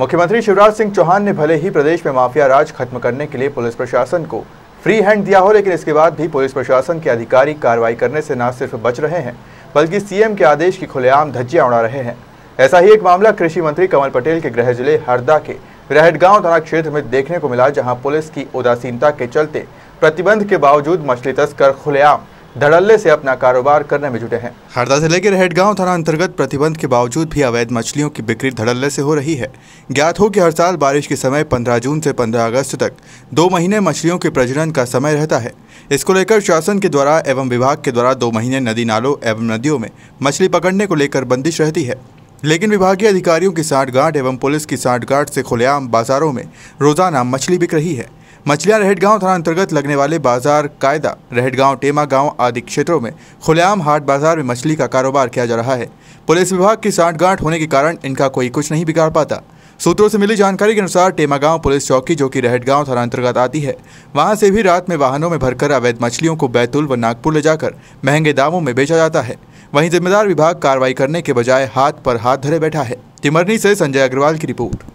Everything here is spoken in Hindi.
मुख्यमंत्री शिवराज सिंह चौहान ने भले ही प्रदेश में माफिया राज खत्म करने के लिए पुलिस प्रशासन को फ्री हैंड दिया हो लेकिन इसके बाद भी पुलिस प्रशासन के अधिकारी कार्रवाई करने से न सिर्फ बच रहे हैं बल्कि सीएम के आदेश की खुलेआम धज्जियां उड़ा रहे हैं ऐसा ही एक मामला कृषि मंत्री कमल पटेल के गृह जिले हरदा के गांव थाना क्षेत्र में देखने को मिला जहां पुलिस की उदासीनता के चलते प्रतिबंध के बावजूद मछली तस्कर खुलेआम धड़ल्ले से अपना कारोबार करने में जुटे हैं हरदा जिले के रहेटगांव थाना अंतर्गत प्रतिबंध के बावजूद भी अवैध मछलियों की बिक्री धड़ल्ले से हो रही है ज्ञात हो कि हर साल बारिश के समय 15 जून से 15 अगस्त तक दो महीने मछलियों के प्रजनन का समय रहता है इसको लेकर शासन के द्वारा एवं विभाग के द्वारा दो महीने नदी नालों एवं नदियों में मछली पकड़ने को लेकर बंदिश रहती है लेकिन विभागीय अधिकारियों की साठ एवं पुलिस की साठ से खुलेआम बाजारों में रोजाना मछली बिक रही है मछलियां रहटगांव थाना अंतर्गत लगने वाले बाजार कायदा रहटगांव टेमा गांव आदि क्षेत्रों में खुलेआम हाट बाजार में मछली का कारोबार किया जा रहा है पुलिस विभाग की साठगांठ होने के कारण इनका कोई कुछ नहीं बिगाड़ पाता सूत्रों से मिली जानकारी के अनुसार टेमागांव पुलिस चौकी जो कि रहटगांव थाना अंतर्गत आती है वहां से भी रात में वाहनों में भरकर अवैध मछलियों को बैतूल व नागपुर ले जाकर महंगे दामों में बेचा जाता है वहीं जिम्मेदार विभाग कार्रवाई करने के बजाय हाथ पर हाथ धरे बैठा है तिमरनी से संजय अग्रवाल की रिपोर्ट